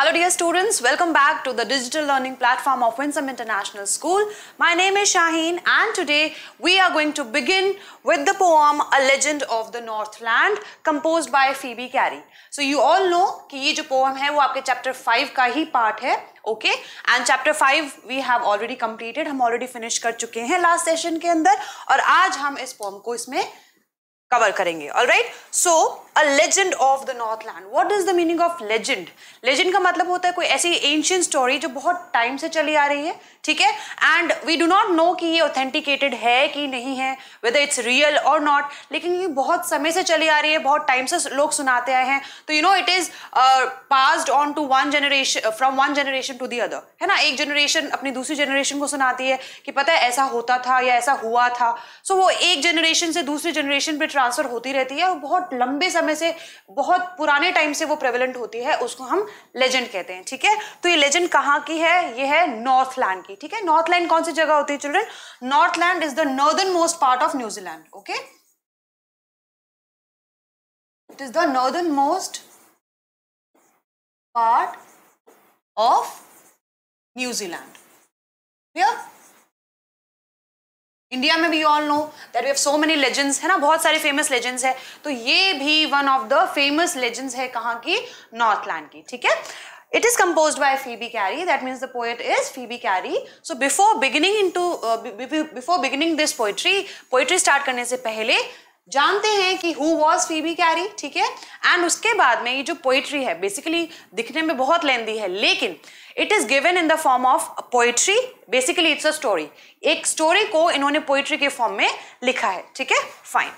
Hello dear students, welcome back to the digital learning platform of Winsome International School. My name is Shaheen and today we are going to begin with the poem A Legend of the Northland composed by Phoebe Carey. So you all know ki ye jo poem hai wo aapke chapter 5 ka hi part hai okay and chapter five we have already completed हम already finish कर चुके हैं last session के अंदर और आज हम इस पोम को इसमें कवर करेंगे all right so a legend of the Northland what is the meaning of legend legend का मतलब होता है कोई ऐसी एंशियंट स्टोरी जो बहुत टाइम से चली आ रही है ठीक है and we do not know कि ये ऑथेंटिकेटेड है कि नहीं है वेदर इट्स रियल और नॉट लेकिन ये बहुत समय से चली आ रही है बहुत टाइम से लोग सुनाते आए हैं तो you know it is passed on to one generation from one generation to the other है ना एक जनरेशन अपनी दूसरी जनरेशन को सुनाती है कि पता है ऐसा होता था या ऐसा हुआ था सो so, वो एक जनरेशन से दूसरी जनरेशन पर ट्रांसफ़र होती रहती है और बहुत लंबे समय से बहुत पुराने टाइम से वो प्रेवलेंट होती है उसको हम लेजेंड कहते हैं ठीक है तो ये लेजेंड कहाँ की है ये है नॉर्थ लैंड की की ठीक है नॉर्थलैंड कौन सी जगह होती है children Northland is the northern most part of New Zealand okay it is the northern most part of New Zealand India में भी all know that we have so many legends है ना बहुत सारे फेमस लेजेंड्स है तो ये भी one of the famous legends है कहाँ की नॉर्थलैंड की ठीक है It is composed by Phoebe Carey. That means the poet is Phoebe Carey. So before beginning into uh, before beginning this poetry, poetry start karne se pehle जानते हैं कि who was Phoebe carry ठीक है and उसके बाद में ये जो पोइट्री है बेसिकली दिखने में बहुत लेंदी है लेकिन it is given in the form of poetry basically it's a story एक स्टोरी को इन्होंने पोइट्री के फॉर्म में लिखा है ठीक है fine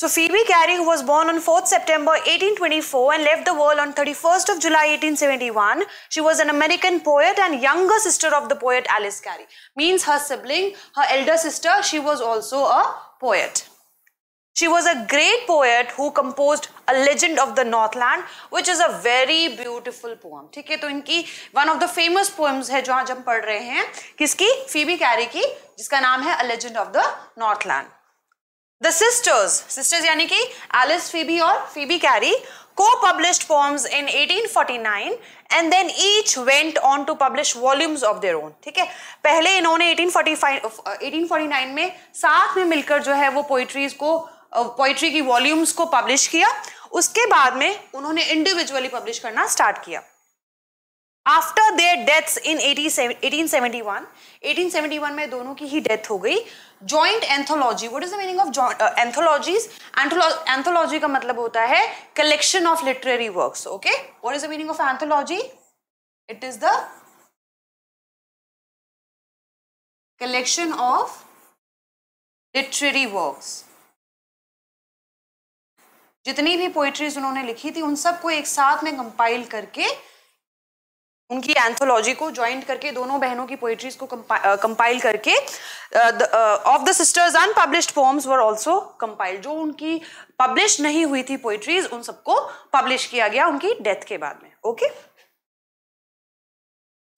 So Phoebe Carey, who was born on 4th September 1824 and left the world on 31st of July 1871, she was an American poet and younger sister of the poet Alice Carey. Means her sibling, her elder sister, she was also a poet. She was a great poet who composed A Legend of the Northland, which is a very beautiful poem. ठीक है तो इनकी one of the famous poems है जो आज हम पढ़ रहे हैं किसकी फीबी कैरी की जिसका नाम "A Legend of the Northland. The sisters sisters यानी कि एलिस फीबी और फीबी कैरी को published poems in 1849 and then each went on to publish volumes of their own ठीक है पहले इन्होंने 1845 1849 uh, में साथ में मिलकर जो है वो पोइट्रीज को पोइट्री uh, की वॉल्यूम्स को पब्लिश किया उसके बाद में उन्होंने इंडिविजुअली पब्लिश करना स्टार्ट किया आफ्टर देयर डेथ्स इन 1871 1871 में दोनों की ही डेथ हो गई joint anthology what is the meaning of anthologies anthology का मतलब होता है collection of literary work okay what is the meaning of anthology it is the collection of literary works जितनी भी पोइट्रीज उन्होंने लिखी थी उन सबको एक साथ में कंपाइल करके उनकी एंथोलॉजी को ज्वाइंट करके दोनों बहनों की पोइट्रीज को कंपाइल करके of the sisters unpublished poems were also compiled जो उनकी पब्लिश नहीं हुई थी पोइट्रीज उन सबको पब्लिश किया गया उनकी डेथ के बाद में ओके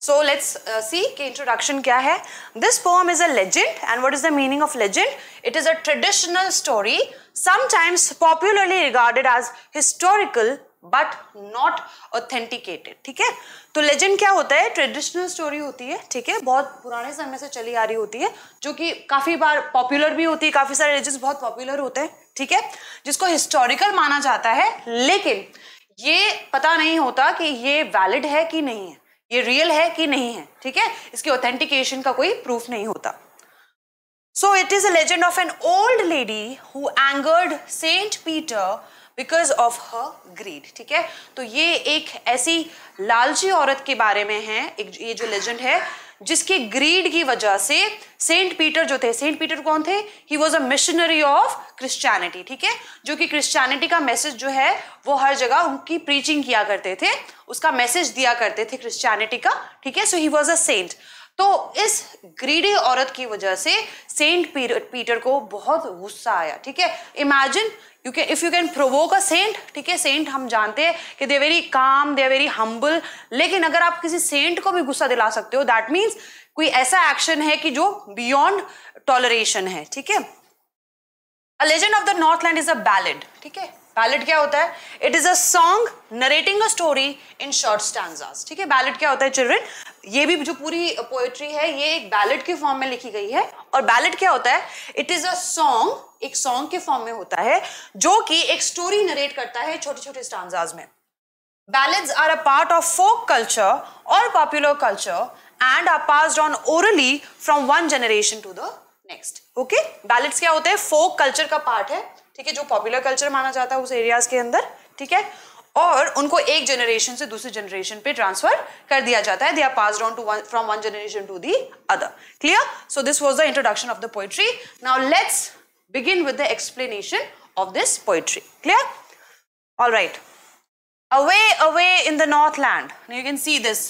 सो लेट्स सी के इंट्रोडक्शन क्या है this poem is a legend and what is the meaning of legend it is a traditional story sometimes popularly regarded as historical but not authenticated ठीक है तो legend क्या होता है traditional story होती है ठीक है बहुत पुराने समय से चली आ रही होती है जो कि काफ़ी बार पॉपुलर भी होती है काफ़ी सारे लेजेंड्स बहुत पॉपुलर होते हैं ठीक है जिसको हिस्टोरिकल माना जाता है लेकिन ये पता नहीं होता कि ये वैलिड है कि नहीं है ये रियल है कि नहीं है ठीक है इसकी ऑथेंटिकेशन का कोई प्रूफ नहीं होता so it is a legend of an old lady who angered Saint Peter because of her greed ठीक है तो ये एक ऐसी लालची औरत के बारे में है एक ये जो लेजेंड है जिसकी ग्रीड की वजह से सेंट पीटर जो थे सेंट पीटर कौन थे he was a missionary of Christianity ठीक है जो कि क्रिश्चियनिटी का मैसेज जो है वो हर जगह उनकी प्रीचिंग किया करते थे उसका मैसेज दिया करते थे क्रिश्चियनिटी का ठीक है सो ही वॉज अ सेंट तो इस ग्रीडी औरत की वजह से सेंट पीटर को बहुत गुस्सा आया ठीक है imagine you can if you can provoke a saint ठीक है सेंट हम जानते हैं कि they very calm they very humble लेकिन अगर आप किसी सेंट को भी गुस्सा दिला सकते हो दैट मीन्स कोई ऐसा एक्शन है कि जो बियॉन्ड टॉलरेशन है ठीक है legend of the Northland is a ballad ठीक है बैलेट क्या होता है it is a song narrating a story in short stanzas ठीक है बैलेट क्या होता है चिल्ड्रेन ये भी जो पूरी पोएट्री है ये एक बैलेट के फॉर्म में लिखी गई है और बैलेट क्या होता है इट इज अ सॉन्ग एक सॉन्ग के फॉर्म में होता है जो कि एक स्टोरी नरेट करता है छोटे छोटे स्टांजाज में ballads are a part of folk culture और popular culture and are passed on orally from one generation to the next okay ballads क्या होते हैं फोक कल्चर का पार्ट है ठीक है जो पॉपुलर कल्चर माना जाता है उस एरियाज के अंदर ठीक है और उनको एक जनरेशन से दूसरी जनरेशन पे ट्रांसफर कर दिया जाता है they are pass down to from one generation to the other clear so this was the introduction of the poetry now let's begin with the explanation of this poetry clear all right away away in the Northland you can see this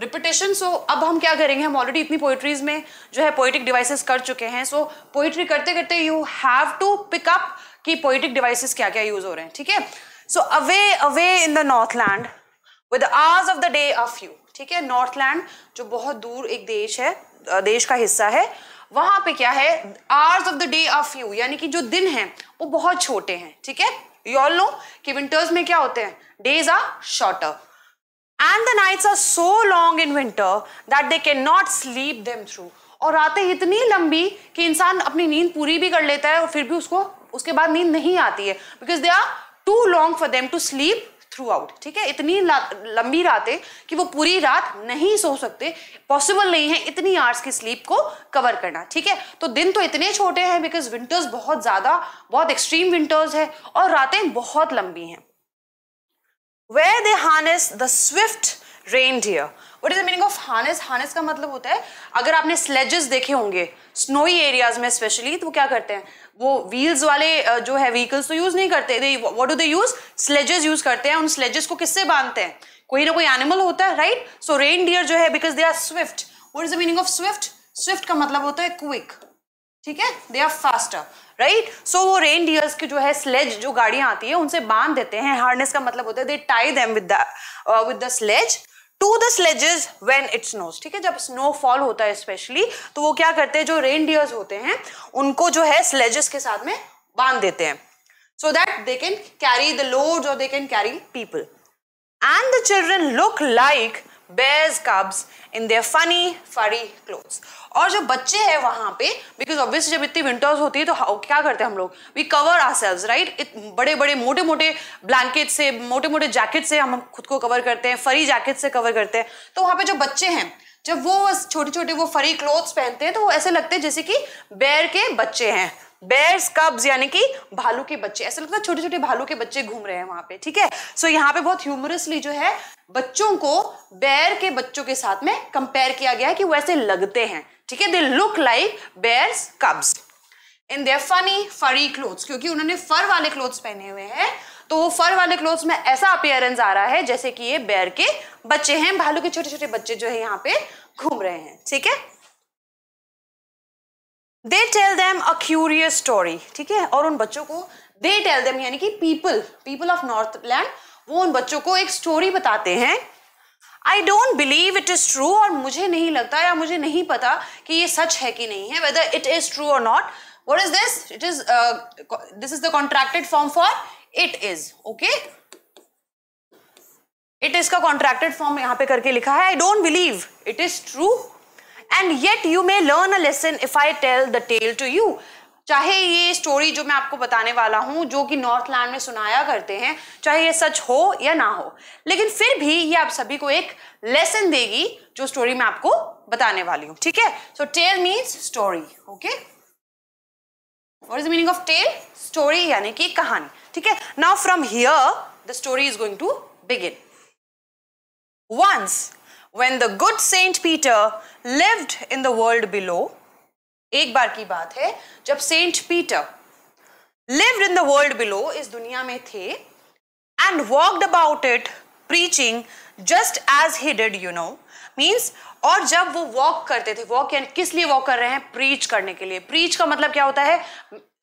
repetition so so, अब हम क्या करेंगे हम already इतनी poetries में जो है poetic devices कर चुके हैं सो so, पोइट्री करते करते you have to pick up कि पोइटिक डिवाइसेस क्या क्या यूज हो रहे हैं ठीक है so away away in the Northland with hours of the day of you ठीक है नॉर्थ लैंड जो बहुत दूर एक देश है देश का हिस्सा है वहां पे क्या है hours of the day of you यानी कि जो दिन है वो बहुत छोटे हैं ठीक है यू ऑल नो कि विंटर्स में क्या होते हैं days are shorter and the nights are so long in winter that they cannot sleep them through और रातें इतनी लंबी कि इंसान अपनी नींद पूरी भी कर लेता है और फिर भी उसको उसके बाद नींद नहीं आती है because they are too long for them to sleep throughout ठीक है इतनी लंबी रातें कि वो पूरी रात नहीं सो सकते पॉसिबल नहीं है इतनी आवर्स की स्लीप को कवर करना ठीक है तो दिन तो इतने छोटे हैं बिकॉज विंटर्स बहुत ज़्यादा बहुत एक्सट्रीम विंटर्स है और रातें बहुत लंबी हैं where they harness the swift reindeer. What is the meaning of harness? Harness का मतलब होता है अगर आपने स्लेजेस देखे होंगे स्नोई एरियाज में स्पेशली तो क्या करते हैं वो व्हील्स वाले जो है व्हीकल्स तो यूज़ नहीं करते they what do they use sledges use करते हैं उन स्लेजेस को किससे बांधते हैं कोई ना कोई एनिमल होता है राइट सो रेन डियर जो है because they are swift what is the meaning of swift swift का मतलब होता है क्विक ठीक है they are faster right so वो रेन डियर्स की जो है स्लेज जो गाड़ियां आती है उनसे बांध देते हैं हार्नेस का मतलब होता है they tie them with the with the sledge to the sledges when it snows ठीक है जब स्नो फॉल होता है स्पेशली तो वो क्या करते हैं जो रेन डियर्स होते हैं उनको जो है स्लेजेस के साथ में बांध देते हैं so that they can carry the load और they can carry people and the children look like bears cubs in their funny furry cloth और जो बच्चे हैं वहाँ पे बिकॉज ऑब्वियसली जब इतनी विंटर्स होती है तो हाँ, क्या करते हैं हम लोग we cover ourselves right बड़े बड़े मोटे मोटे ब्लैंकेट से मोटे मोटे जैकेट से हम खुद को कवर करते हैं फरी जैकेट से कवर करते हैं तो वहाँ पे जो बच्चे हैं जब वो छोटे छोटे वो फरी क्लोथ्स पहनते हैं तो वो ऐसे लगते हैं जैसे कि बेर के बच्चे हैं बेर्स कब्स यानी कि भालू के बच्चे ऐसा लगता है छोटे छोटे भालू के बच्चे घूम रहे हैं वहां पे ठीक है सो so, यहाँ पे बहुत ह्यूमरसली जो है बच्चों को बैर के बच्चों के साथ में कंपेयर किया गया है कि वो ऐसे लगते हैं ठीक है they look like bears cubs in their funny furry clothes क्योंकि उन्होंने फर वाले क्लोथ्स पहने हुए हैं तो वो फर वाले क्लोथ्स में ऐसा अपेयरेंस आ रहा है जैसे कि ये बैर के बच्चे हैं भालू के छोटे छोटे बच्चे जो है यहाँ पे घूम रहे हैं ठीक है they tell them a curious story ठीक है और उन बच्चों को दे टेल देम यानी कि people people of Northland वो उन बच्चों को एक स्टोरी बताते हैं I don't believe it is true और मुझे नहीं लगता या मुझे नहीं पता कि ये सच है कि नहीं है वेदर इट इज़ ट्रू और not what is this it is uh, this is the contracted form for it is okay it is का contracted form यहां पे करके लिखा है I don't believe it is true and yet you may learn a lesson if I tell the tale to you चाहे ये story जो मैं आपको बताने वाला हूँ जो कि नॉर्थ लैंड में सुनाया करते हैं चाहे ये सच हो या ना हो लेकिन फिर भी ये आप सभी को एक लेसन देगी जो स्टोरी मैं आपको बताने वाली हूँ ठीक है so tale means story okay what is the meaning of tale story यानी कि कहानी ठीक है now from here the story is going to begin once when the good Saint Peter lived in the world below. एक बार की बात है जब Saint Peter lived in the world below इस दुनिया में थे and walked about it preaching just as he did you know means और जब वो वॉक करते थे वॉक किस लिए वॉक कर रहे हैं प्रीच करने के लिए प्रीच का मतलब क्या होता है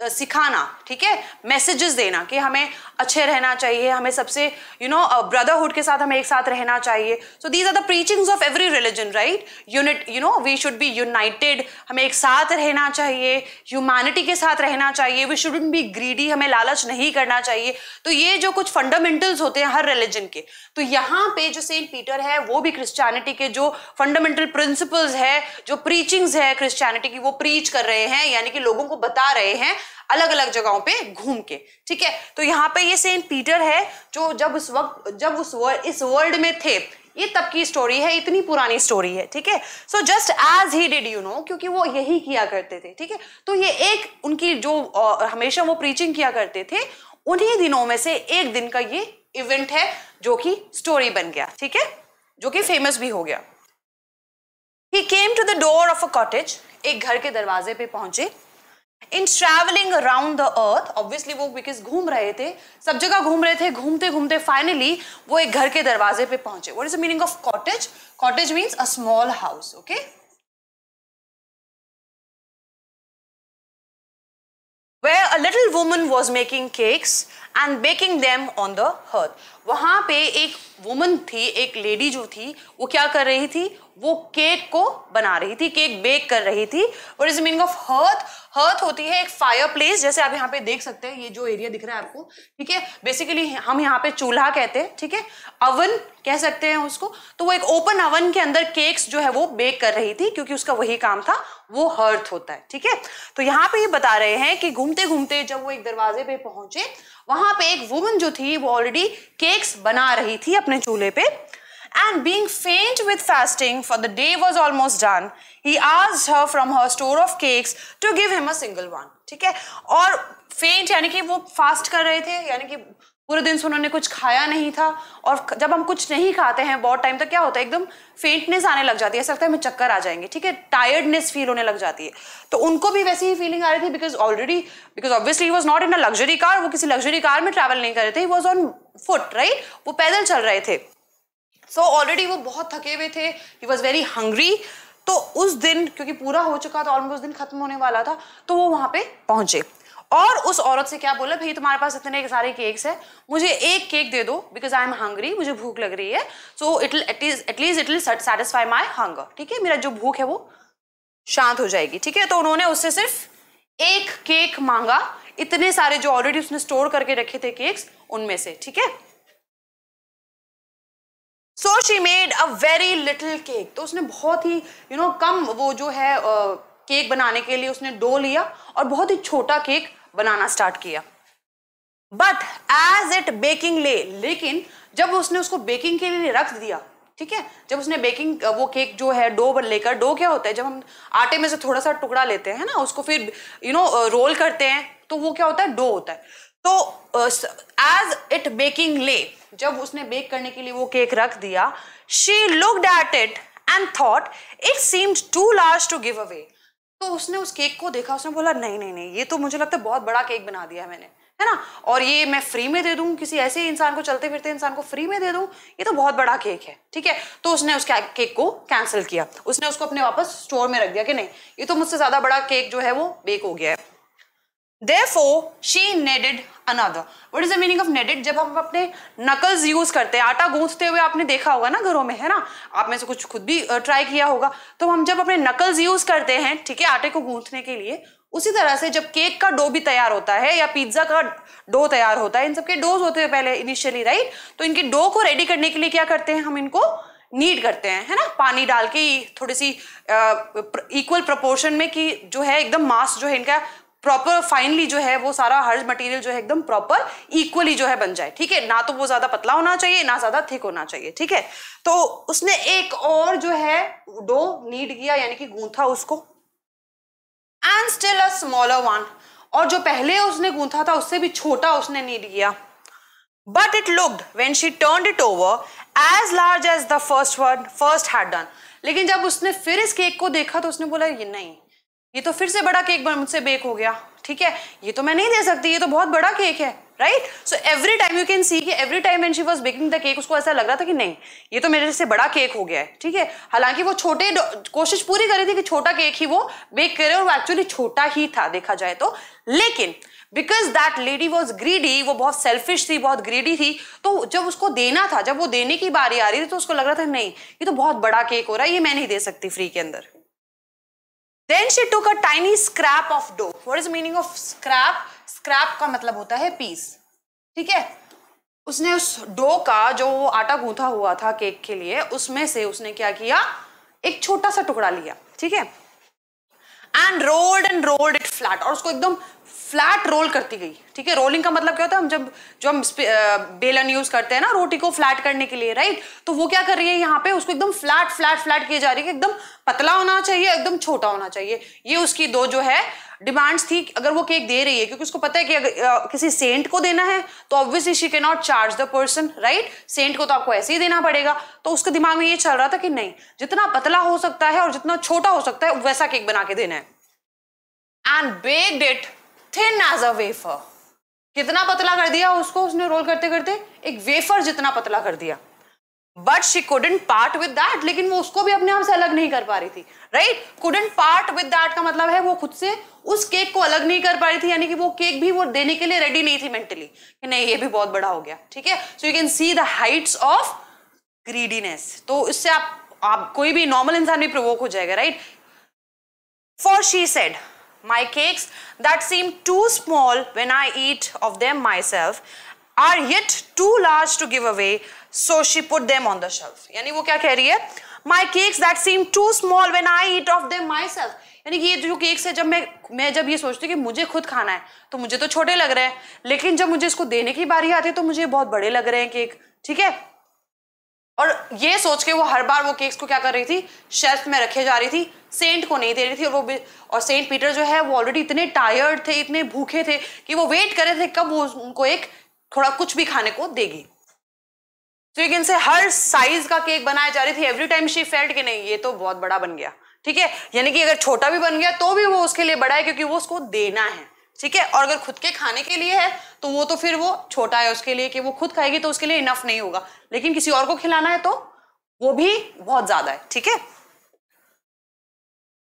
सिखाना ठीक है मैसेजेस देना कि हमें अच्छे रहना चाहिए हमें सबसे यू नो ब्रदरहुड के साथ हमें एक साथ रहना चाहिए so these are the preachings of every religion right unit you know we should be united हमें एक साथ रहना चाहिए ह्यूमैनिटी के साथ रहना चाहिए वी शुड बी ग्रीडी हमें लालच नहीं करना चाहिए तो ये जो कुछ फंडामेंटल्स होते हैं हर रिलीजन के तो यहाँ पे जो सेंट पीटर है वो भी क्रिस्चानिटी के जो फंडामेंटल प्रिंसिपल्स है जो प्रीचिंग्स है क्रिस्चानिटी की वो प्रीच कर रहे हैं यानी कि लोगों को बता रहे हैं अलग अलग जगहों पे घूम के ठीक है तो यहाँ पे ये सेंट पीटर है जो जब उस वक्त जब उस वर, इस वर्ल्ड में थे ये तब की स्टोरी है इतनी पुरानी स्टोरी है ठीक है so just as he did you know क्योंकि वो यही किया करते थे ठीक है तो ये एक उनकी जो आ, हमेशा वो प्रीचिंग किया करते थे उन्हीं दिनों में से एक दिन का ये इवेंट है जो कि स्टोरी बन गया ठीक है जो कि फेमस भी हो गया he came to the door of a cottage एक घर के दरवाजे पे पहुंचे in travelling around the earth obviously वो बिकॉज घूम रहे थे सब जगह घूम रहे थे घूमते घूमते फाइनली वो एक घर के दरवाजे पे पहुंचे what is the meaning of cottage cottage means a small house okay where a little woman was making cakes and baking them on the hearth वहाँ पे एक वुमन थी एक लेडी जो थी वो क्या कर रही थी वो केक को बना रही थी केक बेक कर रही थी और is meaning of hearth hearth होती है एक फायर प्लेस जैसे आप यहाँ पे देख सकते हैं ये जो एरिया दिख रहा है आपको ठीक है बेसिकली हम यहाँ पे चूल्हा कहते हैं ठीक है अवन कह सकते हैं उसको तो वो एक ओपन अवन के अंदर केक्स जो है वो बेक कर रही थी क्योंकि उसका वही काम था वो हर्थ होता है ठीक है तो यहाँ पे ये बता रहे हैं कि घूमते घूमते जब वो एक दरवाजे पे पहुंचे वहां पे एक वुमन जो थी वो ऑलरेडी केक्स बना रही थी अपने चूल्हे पे and being faint with fasting for the day was almost done he आज her from her store of cakes to give him a single one ठीक है और फेंट यानी कि वो फास्ट कर रहे थे यानी कि पूरे दिन से उन्होंने कुछ खाया नहीं था और जब हम कुछ नहीं खाते हैं बहुत टाइम तक क्या होता है एकदम फेंटनेस आने लग जाती है ऐसा लगता है हमें चक्कर आ जाएंगे ठीक है टायर्डनेस फील होने लग जाती है तो उनको भी वैसी ही फीलिंग आ रही थी because already because obviously was not in a luxury car वो किसी लग्जरी कार में ट्रैवल नहीं कर रहे थे वॉज ऑन फुट राइट वो पैदल चल रहे थे सो so, ऑलरेडी वो बहुत थके हुए थे ही वॉज वेरी हंग्री तो उस दिन क्योंकि पूरा हो चुका था ऑलमोस्ट दिन खत्म होने वाला था तो वो वहां पे पहुंचे और उस औरत से क्या बोला भाई तुम्हारे पास इतने सारे केक्स हैं मुझे एक केक दे दो बिकॉज आई एम हंग्री मुझे भूख लग रही है so it at least it will satisfy my hunger ठीक है मेरा जो भूख है वो शांत हो जाएगी ठीक है तो उन्होंने उससे सिर्फ एक केक मांगा इतने सारे जो ऑलरेडी उसने स्टोर करके रखे थे केक्स उनमें से ठीक है so she made a very little cake तो उसने बहुत ही यू you नो know, कम वो जो है केक uh, बनाने के लिए उसने डो लिया और बहुत ही छोटा केक बनाना स्टार्ट किया but as it baking lay लेकिन जब उसने उसको बेकिंग के लिए रख दिया ठीक है जब उसने बेकिंग वो केक जो है डो बन लेकर डो क्या होता है जब हम आटे में से थोड़ा सा टुकड़ा लेते हैं ना उसको फिर यू नो रोल करते हैं तो वो क्या होता है डो होता है तो एज इट बेकिंग ले जब उसने बेक करने के लिए वो केक रख दिया she looked at it and thought it seems too large to give away तो उसने उस केक को देखा उसने बोला नहीं नहीं नहीं ये तो मुझे लगता है बहुत बड़ा केक बना दिया मैंने है ना और ये मैं फ्री में दे दू किसी ऐसे इंसान को चलते फिरते इंसान को फ्री में दे दू ये तो बहुत बड़ा केक है ठीक है तो उसने उस केक को कैंसिल किया उसने उसको अपने वापस स्टोर में रख दिया कि नहीं ये तो मुझसे ज़्यादा बड़ा केक जो है वो बेक हो गया है therefore she kneaded another what is the meaning of kneaded जब हम अपने knuckles use करते हैं आटा गूंथते हुए आपने देखा होगा ना घरों में है ना आप में से कुछ खुद भी try किया होगा तो हम जब अपने knuckles use करते हैं ठीक है आटे को गूंथने के लिए उसी तरह से जब केक का डो भी तैयार होता है या पिज्ज़ा का डो तैयार होता है इन सबके डोज होते हैं पहले इनिशियली राइट तो इनके डो को रेडी करने के लिए क्या करते हैं हम इनको नीड करते हैं है ना पानी डाल के थोड़ी सी इक्वल प्रोपोर्शन में कि जो है एकदम मास जो है इनका प्रॉपर फाइनली जो है वो सारा हर मटेरियल जो है एकदम प्रॉपर इक्वली जो है बन जाए ठीक है ना तो वो ज्यादा पतला होना चाहिए ना ज्यादा थिक होना चाहिए ठीक है तो उसने एक और जो है डो नीड किया यानी कि गूंथा उसको and still a smaller one और जो पहले उसने गूंथा था उससे भी छोटा उसने नीड किया but it looked when she turn it over as large as the first one first had done लेकिन जब उसने फिर इस केक को देखा तो उसने बोला ये नहीं ये तो फिर से बड़ा केक मुझसे बेक हो गया ठीक है ये तो मैं नहीं दे सकती ये तो बहुत बड़ा केक है right so every time you can see कि every time and she was baking the cake उसको ऐसा लग रहा था कि नहीं ये तो मेरे से बड़ा केक हो गया है ठीक है हालांकि वो छोटे कोशिश पूरी कर रही थी कि छोटा केक ही वो बेक करे और वो एक्चुअली छोटा ही था देखा जाए तो लेकिन because that lady was greedy वो बहुत सेल्फिश थी बहुत ग्रीडी थी तो जब उसको देना था जब वो देने की बारी आ रही थी तो उसको लग रहा था नहीं ये तो बहुत बड़ा केक हो रहा है ये मैं नहीं दे सकती फ्री के अंदर then she took a tiny scrap of dough what is meaning of scrap scrap का मतलब होता है पीस ठीक है उसने उस डो का जो आटा गूंथा हुआ था केक के लिए उसमें से उसने क्या किया एक छोटा सा टुकड़ा लिया ठीक है and rolled and rolled it flat और उसको एकदम फ्लैट रोल करती गई ठीक है रोलिंग का मतलब क्या होता है हम जब जो हम बेलन यूज करते हैं ना रोटी को फ्लैट करने के लिए राइट तो वो क्या कर रही है यहाँ पे उसको एकदम फ्लैट फ्लैट फ्लैट किए जा रही है एकदम पतला होना चाहिए एकदम छोटा होना चाहिए ये उसकी दो जो है डिमांड्स थी अगर वो केक दे रही है क्योंकि उसको पता है कि अगर किसी सेंट को देना है तो obviously she can not charge the person right saint को तो आपको ऐसे ही देना पड़ेगा तो उसके दिमाग में ये चल रहा था कि नहीं जितना पतला हो सकता है और जितना छोटा हो सकता है वैसा केक बना के देना है and baked it thin as a wafer कितना पतला कर दिया उसको उसने रोल करते करते एक वेफर जितना पतला कर दिया but she couldn't part with that लेकिन वो उसको भी अपने आप से अलग नहीं कर पा रही थी right couldn't part with that का मतलब है वो खुद से उस केक को अलग नहीं कर पा रही थी यानी कि वो केक भी वो देने के लिए रेडी नहीं थी मेंटली कि नहीं ये भी बहुत बड़ा हो गया ठीक है so you can see the heights of greediness तो इससे आप आप कोई भी नॉर्मल इंसान भी प्रोवोक हो जाएगा right for she said My cakes that seem too small when I eat of them myself are yet too large to give away, so she put them on the shelf. यानी वो क्या कह रही है My cakes that seem too small when I eat of them myself. यानी कि ये जो केक्स है जब मैं मैं जब ये सोचती हूँ कि मुझे खुद खाना है तो मुझे तो छोटे लग रहे हैं लेकिन जब मुझे इसको देने की बारी आती है तो मुझे बहुत बड़े लग रहे हैं केक ठीक है और ये सोच के वो हर बार वो केक्स को क्या कर रही थी शेल्फ में रखे जा रही थी सेंट को नहीं दे रही थी और वो और सेंट पीटर जो है वो ऑलरेडी इतने टायर्ड थे इतने भूखे थे कि वो वेट कर रहे थे कब वो उनको एक थोड़ा कुछ भी खाने को देगी तो एक इनसे हर साइज का केक बनाया जा रही थी एवरी टाइम शी फेल्ट कि नहीं ये तो बहुत बड़ा बन गया ठीक है यानी कि अगर छोटा भी बन गया तो भी वो उसके लिए बड़ा है क्योंकि वो उसको देना है ठीक है और अगर खुद के खाने के लिए है तो वो तो फिर वो छोटा है उसके लिए कि वो खुद खाएगी तो उसके लिए इनफ नहीं होगा लेकिन किसी और को खिलाना है तो वो भी बहुत ज़्यादा है ठीक है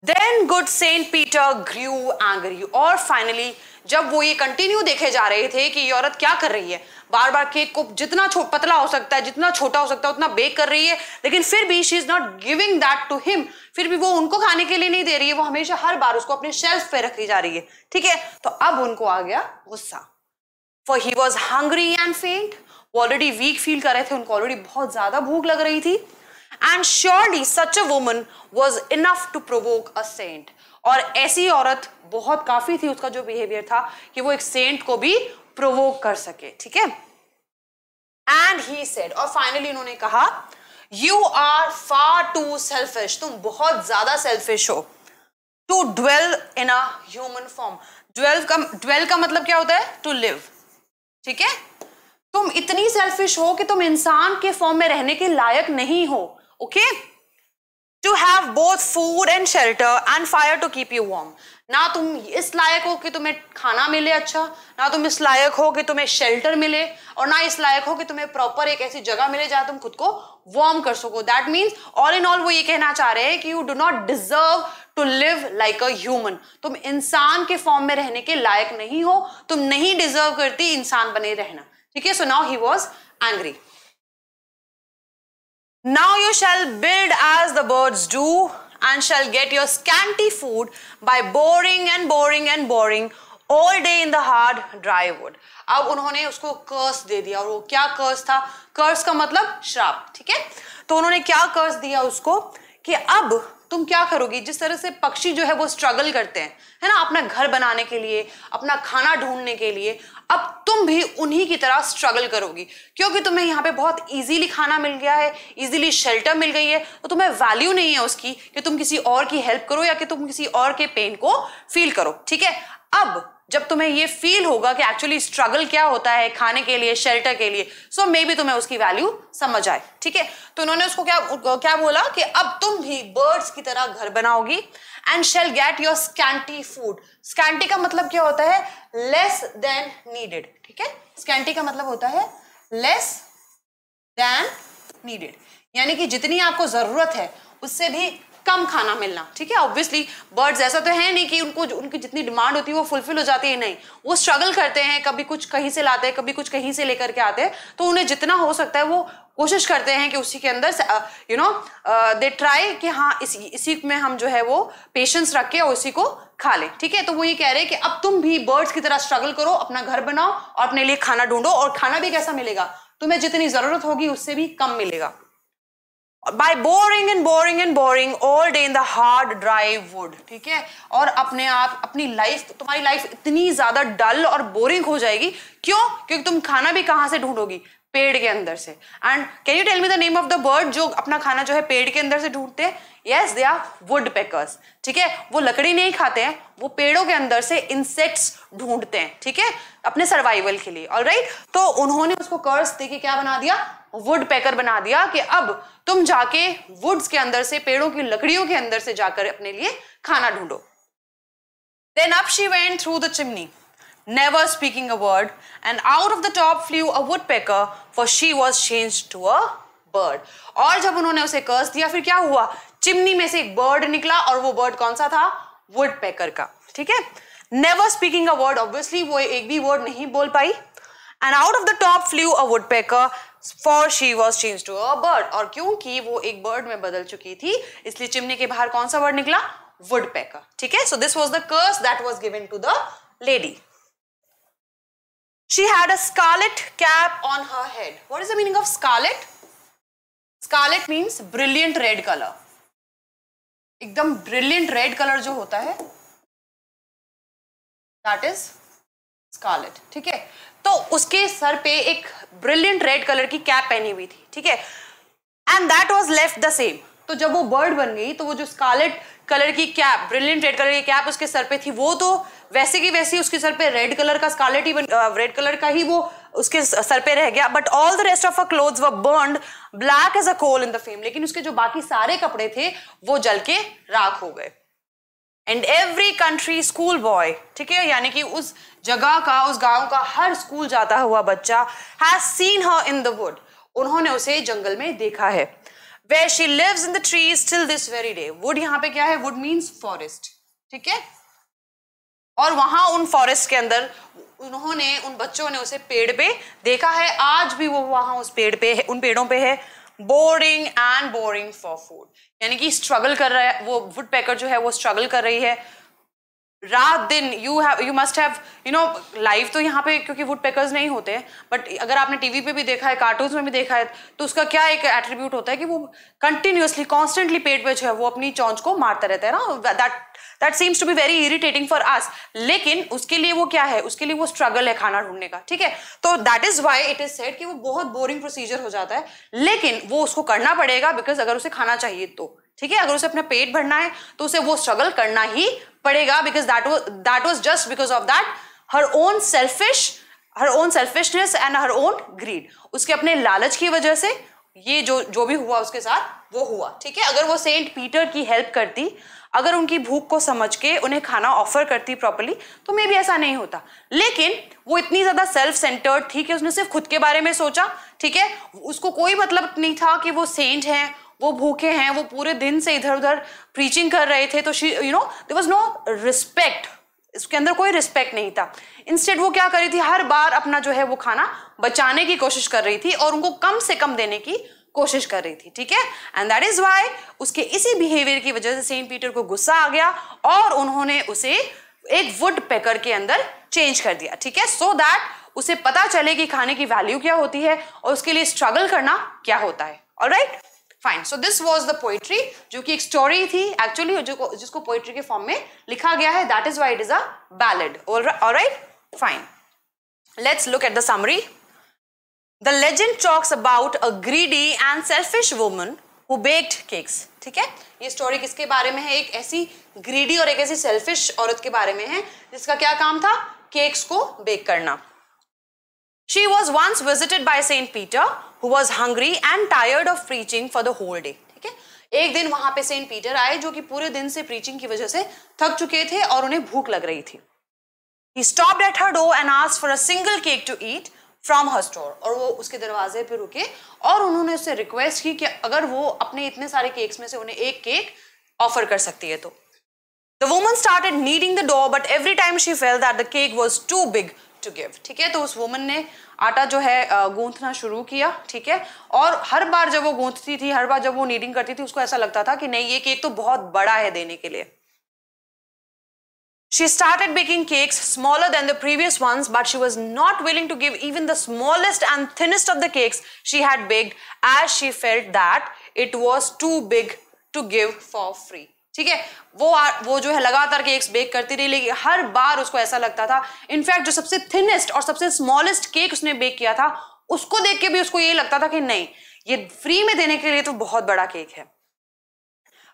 then good saint Peter grew angry और फाइनली जब वो ये कंटिन्यू देखे जा रहे थे कि औरत क्या कर रही है बार बार केक को जितना पतला हो सकता है जितना छोटा हो सकता है उतना बेक कर रही है लेकिन फिर भी she is not giving that to him फिर भी वो उनको खाने के लिए नहीं दे रही है वो हमेशा हर बार उसको अपने शेल्फ पे रखी जा रही है ठीक है तो अब उनको आ गया गुस्सा for he was hungry and faint वो ऑलरेडी वीक फील कर रहे थे उनको ऑलरेडी बहुत ज्यादा भूख लग रही थी and surely such a woman was enough to provoke a saint और ऐसी औरत बहुत काफी थी उसका जो बिहेवियर था कि वो एक सेंट को भी प्रोवोक कर सके ठीक है एंड ही सेड और फाइनली उन्होंने कहा you are far too selfish तुम बहुत ज्यादा सेल्फिश हो to dwell in human form dwell का ड्वेल्व का मतलब क्या होता है टू लिव ठीक है तुम इतनी सेल्फिश हो कि तुम इंसान के फॉर्म में रहने के लायक नहीं हो okay to have both food and shelter and fire to keep you warm ना तुम इस लायक हो कि तुम्हें खाना मिले अच्छा ना तुम इस लायक हो कि तुम्हें शेल्टर मिले और ना इस लायक हो कि तुम्हें प्रॉपर एक ऐसी जगह मिले जहां तुम खुद को वार्म कर सको that means all in all वो ये कहना चाह रहे हैं कि you do not deserve to live like a human तुम इंसान के फॉर्म में रहने के लायक नहीं हो तुम नहीं डिजर्व करती इंसान बने रहना ठीक है so now he was angry Now you shall build as the birds do and shall get your scanty food by boring and boring and boring all day in the hard dry wood. अब उन्होंने उसको कर्स दे दिया और वो क्या कर्स था कर्स का मतलब श्राप ठीक है तो उन्होंने क्या कर्स दिया उसको कि अब तुम क्या करोगी जिस तरह से पक्षी जो है वो स्ट्रगल करते हैं है ना अपना घर बनाने के लिए अपना खाना ढूंढने के लिए अब तुम भी उन्हीं की तरह स्ट्रगल करोगी क्योंकि तुम्हें यहाँ पे बहुत इजीली खाना मिल गया है इजीली शेल्टर मिल गई है तो तुम्हें वैल्यू नहीं है उसकी कि तुम किसी और की हेल्प करो या कि तुम किसी और के पेन को फील करो ठीक है अब जब तुम्हें ये फील होगा कि एक्चुअली स्ट्रगल क्या होता है खाने के लिए शेल्टर के लिए सो मे बी तुम्हें उसकी वैल्यू समझ आए ठीक है तो उन्होंने उसको क्या क्या बोला कि अब तुम भी बर्ड्स की तरह घर बनाओगी and shall get your scanty food scanty का मतलब क्या होता है लेस देन नीडेड ठीक है स्कैंटी का मतलब होता है लेस देन नीडेड यानी कि जितनी आपको जरूरत है उससे भी कम खाना मिलना ठीक है ऑब्वियसली बर्ड्स ऐसा तो है नहीं कि उनको उनकी जितनी डिमांड होती है वो फुलफिल हो जाती है नहीं वो स्ट्रगल करते हैं कभी कुछ कहीं से लाते हैं कभी कुछ कहीं से लेकर के आते हैं तो उन्हें जितना हो सकता है वो कोशिश करते हैं कि उसी के अंदर यू नो दे ट्राई कि हाँ इसी इसी में हम जो है वो पेशेंस रख के और उसी को खा लें ठीक है तो वो ये कह रहे हैं कि अब तुम भी बर्ड्स की तरह स्ट्रगल करो अपना घर बनाओ और अपने लिए खाना ढूंढो और खाना भी कैसा मिलेगा तुम्हें जितनी ज़रूरत होगी उससे भी कम मिलेगा by boring and boring and boring all day in the hard dry wood ठीक है और अपने आप अपनी लाइफ तुम्हारी लाइफ इतनी ज्यादा डल और बोरिंग हो जाएगी क्यों क्योंकि तुम खाना भी कहां से ढूंढोगी पेड़ के अंदर से and can you tell me the name of the bird जो अपना खाना जो है पेड़ के अंदर से ढूंढते हैं yes they are woodpeckers ठीक है वो लकड़ी नहीं खाते हैं वो पेड़ों के अंदर से इंसेक्ट्स ढूंढते हैं ठीक है अपने सर्वाइवल के लिए ऑल right? तो उन्होंने उसको कर्स देके क्या बना दिया वुड पैकर बना दिया कि अब तुम जाके वुड्स के अंदर से पेड़ों की लकड़ियों के अंदर से जाकर अपने लिए खाना ढूंढो then up she went through the chimney never speaking a word, and out of the top flew a woodpecker, for she was changed to a bird. और जब उन्होंने उसे कर्स दिया फिर क्या हुआ चिमनी में से एक बर्ड निकला और वो बर्ड कौन सा था वुड पैकर का ठीक है never speaking a word obviously वो एक भी वर्ड नहीं बोल पाई and out of the top flew a woodpecker for she was change to a bird और क्योंकि वो एक बर्ड में बदल चुकी थी इसलिए चिमनी के बाहर कौन सा वर्ड निकला वुड पैकर ठीक है so this was the curse that was given to the lady she had a scarlet cap on her head what is the meaning of scarlet scarlet means brilliant red colour एकदम brilliant red colour जो होता है that is स्कालेट ठीक है तो उसके सर पे एक ब्रिलियंट रेड कलर की कैप पहनी हुई थी ठीक है and that was left the same तो जब वो बर्ड बन गई तो वो जो स्कालेट कलर की कैप ब्रिलियंट रेड कलर की कैप उसके सर पे थी वो तो वैसे की वैसे उसके सर पे रेड कलर का स्कालेट ही रेड कलर का ही वो उसके सर पे रह गया but all the rest of a cloth were burned black as a coal in the flame लेकिन उसके जो बाकी सारे कपड़े थे वो जल के राख हो गए and every country school boy ठीक है यानी कि उस जगह का उस गांव का हर स्कूल जाता हुआ बच्चा has seen her in the wood उन्होंने उसे जंगल में देखा है where she lives in the trees till this very day wood यहाँ पे क्या है वुड मीन्स फॉरेस्ट ठीक है और वहां उन फॉरेस्ट के अंदर उन्होंने उन बच्चों ने उसे पेड़ पे देखा है आज भी वो वहां उस पेड़ पे है उन पेड़ों पे है boring and boring for food यानी कि स्ट्रगल कर रहा है वो वुड पैकर जो है वो स्ट्रगल कर रही है रात दिन you have you must have you know live तो यहाँ पे क्योंकि वुड पेकर्स नहीं होते हैं बट अगर आपने टीवी पे भी देखा है कार्टून में भी देखा है तो उसका क्या एक एट्रीब्यूट होता है कि वो कंटिन्यूसली कॉन्स्टेंटली पेट पे जो है वो अपनी चौंच को मारता रहता है ना that that seems to be very irritating for us लेकिन उसके लिए वो क्या है उसके लिए वो स्ट्रगल है खाना ढूंढने का ठीक है तो that is why it is said कि वो बहुत बोरिंग प्रोसीजर हो जाता है लेकिन वो उसको करना पड़ेगा बिकॉज अगर उसे खाना चाहिए तो ठीक है अगर उसे अपना पेट भरना है तो उसे वो स्ट्रगल करना ही पड़ेगा because that that was just because of that her own selfish her own selfishness and her own greed उसके अपने लालच की वजह से ये जो जो भी हुआ उसके साथ वो हुआ ठीक है अगर वो सेंट पीटर की हेल्प करती अगर उनकी भूख को समझ के उन्हें खाना ऑफर करती प्रॉपरली तो मे भी ऐसा नहीं होता लेकिन वो इतनी ज़्यादा सेल्फ सेंटर्ड थी कि उसने सिर्फ खुद के बारे में सोचा ठीक है उसको कोई मतलब नहीं था कि वो सेंट हैं वो भूखे हैं वो पूरे दिन से इधर उधर प्रीचिंग कर रहे थे तो she you know there was no respect इसके अंदर कोई रिस्पेक्ट नहीं था इंस्टेड वो क्या कर रही थी हर बार अपना जो है वो खाना बचाने की कोशिश कर रही थी और उनको कम से कम देने की कोशिश कर रही थी ठीक है एंड दैट इज वाई उसके इसी बिहेवियर की वजह से सेंट पीटर को गुस्सा आ गया और उन्होंने उसे एक वुड पैकर के अंदर चेंज कर दिया ठीक है सो दैट उसे पता चले कि खाने की वैल्यू क्या होती है और उसके लिए स्ट्रगल करना क्या होता है right right? Fine so this was the poetry जो कि एक स्टोरी थी एक्चुअली जिसको पोइट्री के फॉर्म में लिखा गया है that is why it is a ballad right fine let's look at the summary the legend talks about a greedy and selfish woman who baked cakes ठीक है ये स्टोरी किसके बारे में है एक ऐसी ग्रीडी और एक ऐसी सेल्फिश औरत के बारे में है जिसका क्या काम था केक्स को बेक करना she was once visited by saint Peter who was hungry and tired of preaching for the whole day ठीक है एक दिन वहां पे सेंट पीटर आए जो कि पूरे दिन से प्रीचिंग की वजह से थक चुके थे और उन्हें भूख लग रही थी he stop at her door and ask for a single cake to eat from her store और वो उसके दरवाजे पर रुके और उन्होंने उससे रिक्वेस्ट की कि अगर वो अपने इतने सारे केक्स में से उन्हें एक केक ऑफर कर सकती है तो the woman started kneading the door but every time she felt that the cake was too big to give ठीक है तो उस वुमन ने आटा जो है गूंथना शुरू किया ठीक है और हर बार जब वो गूंथती थी हर बार जब वो नीडिंग करती थी उसको ऐसा लगता था कि नहीं ये केक तो बहुत बड़ा है देने के लिए She started baking cakes smaller than the previous ones, but she was not willing to give even the smallest and thinnest of the cakes she had baked as she felt that it was too big to give for free. ठीक है वो आ, वो जो है लगातार cakes bake करती रही लेकिन हर बार उसको ऐसा लगता था इनफैक्ट जो सबसे थिनेस्ट और सबसे स्मॉलेस्ट केक उसने बेक किया था उसको देख के भी उसको ये लगता था कि नहीं ये फ्री में देने के लिए तो बहुत बड़ा केक है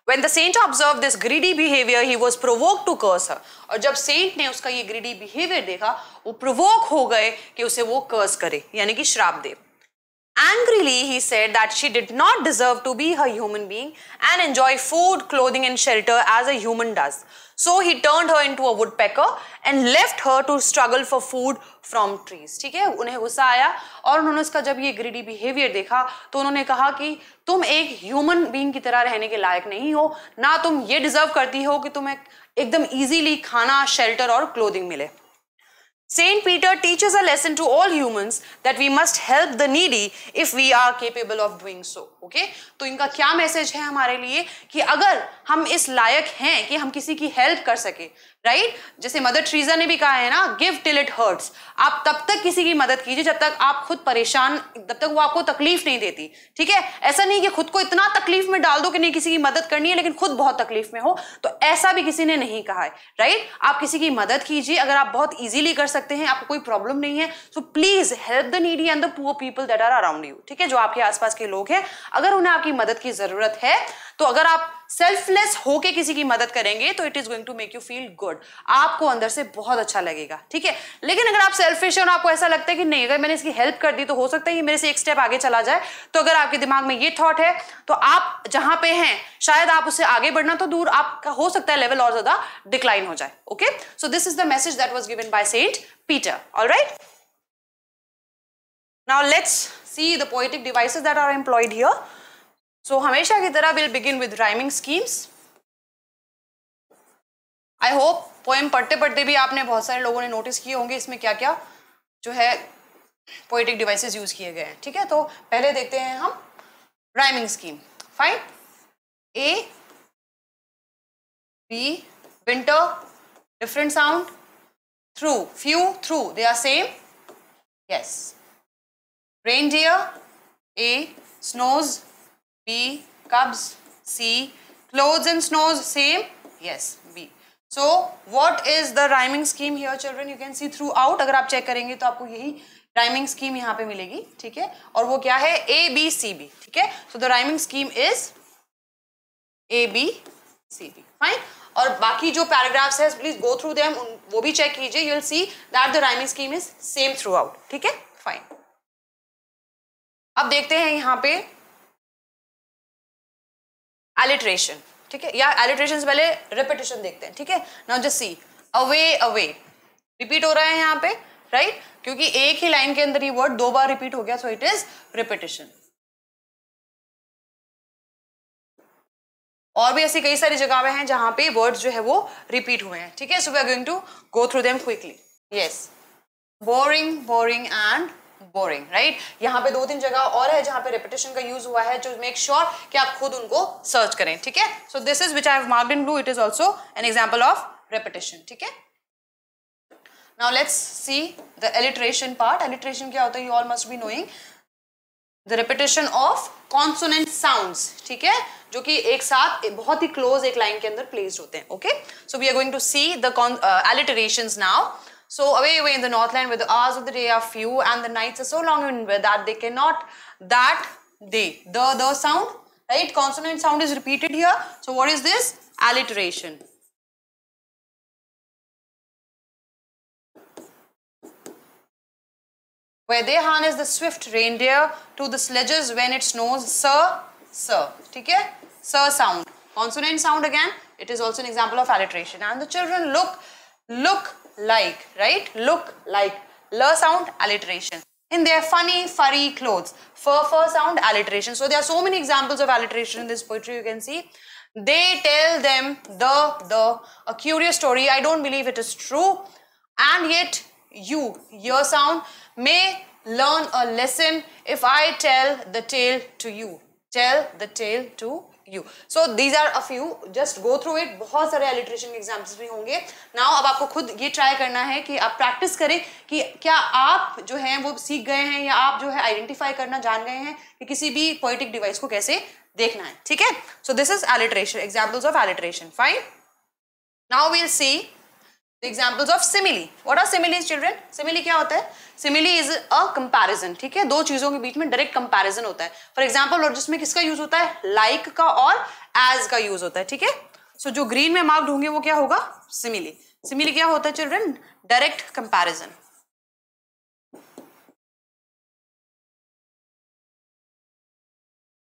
When the saint observed this greedy behavior, he was provoked to curse her. और जब saint ने उसका ये greedy behavior देखा वो provoke हो गए कि उसे वो curse करे यानी कि श्राप दे Angrily, he said that she did not deserve to be a human being and enjoy food, clothing, and shelter as a human does. So he turned her into a woodpecker and left her to struggle for food from trees. ठीक है उन्हें गुस्सा आया और उन्होंने उसका जब ये ग्रीडी बिहेवियर देखा तो उन्होंने कहा कि तुम एक ह्यूमन बींग की तरह रहने के लायक नहीं हो ना तुम ये डिजर्व करती हो कि तुम्हें एकदम ईजीली खाना शेल्टर और क्लोदिंग मिले Saint Peter teaches a lesson to all humans that we must help the needy if we are capable of doing so. Okay? तो इनका क्या मैसेज है हमारे लिए कि अगर हम इस लायक हैं कि हम किसी की हेल्प कर सके राइट right? जैसे मदर ट्रीजा ने भी कहा है ना गिव टिल इट हर्ट्स आप तब तक किसी की मदद कीजिए जब तक आप खुद परेशान तब तक वो आपको तकलीफ नहीं देती ठीक है ऐसा नहीं कि खुद को इतना तकलीफ में डाल दो कि नहीं किसी की मदद करनी है लेकिन खुद बहुत तकलीफ में हो तो ऐसा भी किसी ने नहीं कहा है राइट right? आप किसी की मदद कीजिए अगर आप बहुत ईजिली कर सकते हैं आपको कोई प्रॉब्लम नहीं है so please help the needy and the poor people that are around you ठीक है जो आपके आसपास के लोग हैं अगर उन्हें आपकी मदद की जरूरत है तो अगर आप सेल्फलेस होके किसी की मदद करेंगे तो it is going to make you feel good आपको अंदर से बहुत अच्छा लगेगा ठीक है लेकिन अगर आप सेल्फिश और आपको ऐसा लगता है कि नहीं अगर मैंने इसकी हेल्प कर दी तो हो सकता है ये मेरे से एक स्टेप आगे चला जाए तो अगर आपके दिमाग में ये थॉट है तो आप जहां पे हैं शायद आप उससे आगे बढ़ना तो दूर आपका हो सकता है लेवल और ज्यादा डिक्लाइन हो जाए okay so this is the message that was given by saint Peter all right now let's see the poetic devices that are employed here so so, हमेशा की तरह will begin with rhyming schemes I hope poem पढ़ते पढ़ते भी आपने बहुत सारे लोगों ने नोटिस किए होंगे इसमें क्या क्या जो है पोइटिक डिवाइसेस यूज किए गए हैं ठीक है तो पहले देखते हैं हम rhyming scheme fine A B winter different sound through few through they are same yes reindeer A snows B. Cubs. C. Clothes and snows. Same? Yes. B. So what is the rhyming scheme here children you can see throughout अगर आप check करेंगे तो आपको यही rhyming scheme यहाँ पे मिलेगी ठीक है और वो क्या है ए बी सी बी ठीक है so the rhyming scheme is A B C B fine और बाकी जो पैराग्राफ्स है प्लीज गो थ्रू देम वो भी चेक कीजिए you will see that the rhyming scheme is same throughout ठीक है फाइन अब देखते हैं यहाँ पे एलिट्रेशन ठीक है या एलिट्रेशन से पहले रिपीटेशन देखते हैं ठीक है now just see away away repeat हो रहा है यहाँ पे राइट right? क्योंकि एक ही लाइन के अंदर ये वर्ड दो बार रिपीट हो गया सो इट इज रिपीटेशन और भी ऐसी कई सारी जगह हैं जहां पे वर्ड्स जो है वो रिपीट हुए हैं ठीक है so we are going to go through them quickly yes boring boring and boring right यहाँ पे दो तीन जगह और है जहां पे रिपीटेशन का यूज हुआ है जो मेक श्योर sure कि आप खुद उनको सर्च करें ठीक है so this is which I have marked in blue it is also an example of repetition ठीक है now let's see the alliteration part alliteration क्या होता है you all must be knowing the repetition of consonant sound ठीक है जो कि एक साथ बहुत ही क्लोज एक लाइन के अंदर प्लेस्ड होते हैं okay so we are going to see the alliteration now So away, away in the northland where the hours of the day are few and the nights are so long in where that they cannot, that they, the, the sound, right? Consonant sound is repeated here. So what is this? Alliteration. Where they harness the swift reindeer to the sledges when it snows, sir, sir. Okay? Sir sound. Consonant sound again, it is also an example of alliteration. And the children look, look like, right? Look like. L sound alliteration. In their funny, furry clothes. Fur, fur sound alliteration. So there are so many examples of alliteration in this poetry you can see. They tell them the, the, a curious story. I don't believe it is true. And yet you, your sound, may learn a lesson if I tell the tale to you. Tell the tale to you so these are a few just go through it बहुत सारे alliteration के examples भी होंगे now अब आपको खुद ये try करना है कि आप प्रैक्टिस करें कि क्या आप जो है वो सीख गए हैं या आप जो है आइडेंटिफाई करना जान गए हैं कि किसी भी पोइटिक डिवाइस को कैसे देखना है ठीक है so this is alliteration examples of alliteration fine now will see examples of simile what are simile children simile क्या होता है सिमिली इज अ कंपेरिजन ठीक है दो चीजों के बीच में डायरेक्ट कंपेरिजन होता है फॉर एग्जाम्पल और जिसमें किसका यूज होता है लाइक like का और एज का यूज होता है ठीक है सो जो ग्रीन में मार्क्ड होंगे वो क्या होगा सिमिली सिमिली क्या होता है children direct comparison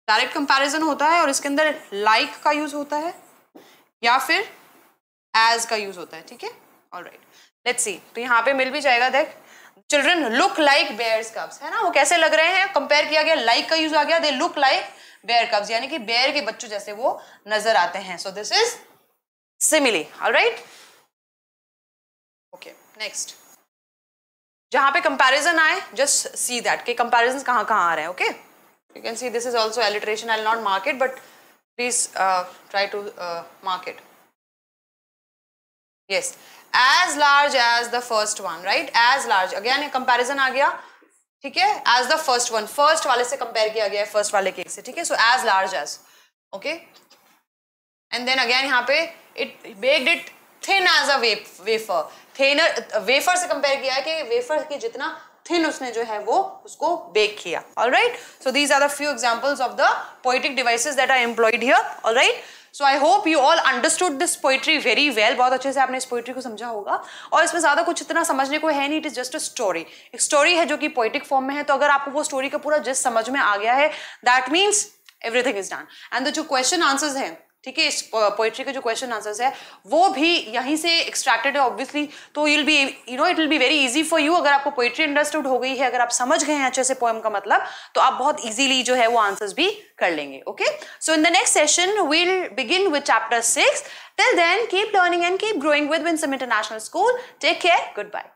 direct comparison होता है और इसके अंदर लाइक like का यूज होता है या फिर एज का यूज होता है ठीक है ऑलराइट लेट्स सी तो यहाँ पे मिल भी जाएगा देख children look like bear cubs है ना वो कैसे लग रहे हैं कंपेयर किया गया लाइक like का यूज आ गया they look like bear cubs यानी कि बेयर के बच्चों जैसे वो नजर आते हैं so this is simile alright okay next जहां पे कंपैरिजन आए जस्ट सी दैट के कंपैरिजन कहां कहां आ रहे हैं okay you can see this is also alliteration I not mark it but please try to mark it yes as large as the first one right as large again comparison आ गया ठीक है as the first one first वाले से compare किया गया है first वाले केक से ठीक है so as large as okay and then again यहाँ पे it baked it thin as a wafer thinner wafer से कंपेयर किया है कि वेफर की जितना थिन उसने जो है वो उसको बेक किया all right so these are the few examples of the poetic devices that are employed here all right so I hope you all understood this poetry very well बहुत अच्छे से आपने इस पोइट्री को समझा होगा और इसमें ज़्यादा कुछ इतना समझने को है नहीं it is just a story एक स्टोरी है जो कि पोइटिक फॉर्म में है तो अगर आपको वो स्टोरी का पूरा जिस समझ में आ गया है that means everything is done and जो क्वेश्चन आंसर्स हैं ठीक है इस पोइट्री के जो क्वेश्चन आंसर्स है वो भी यहीं से एक्सट्रैक्टेड है ऑब्वियसली तो you will be you know it will be very easy for you अगर आपको पोइट्री अंडरस्टूड हो गई है अगर आप समझ गए हैं अच्छे से पोएम का मतलब तो आप बहुत इजीली जो है वो आंसर्स भी कर लेंगे okay so in the next session will begin with chapter six till then keep learning and keep growing with some international school take care good bye